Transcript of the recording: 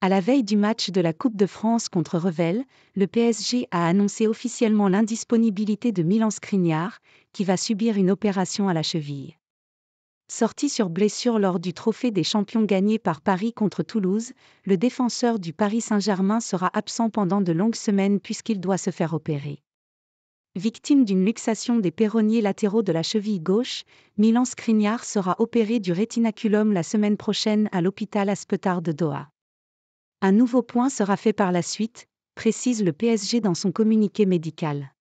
À la veille du match de la Coupe de France contre Revel, le PSG a annoncé officiellement l'indisponibilité de Milan Skriniar, qui va subir une opération à la cheville. Sorti sur blessure lors du trophée des champions gagné par Paris contre Toulouse, le défenseur du Paris Saint-Germain sera absent pendant de longues semaines puisqu'il doit se faire opérer. Victime d'une luxation des perronniers latéraux de la cheville gauche, Milan Skriniar sera opéré du rétinaculum la semaine prochaine à l'hôpital Aspetard de Doha. Un nouveau point sera fait par la suite, précise le PSG dans son communiqué médical.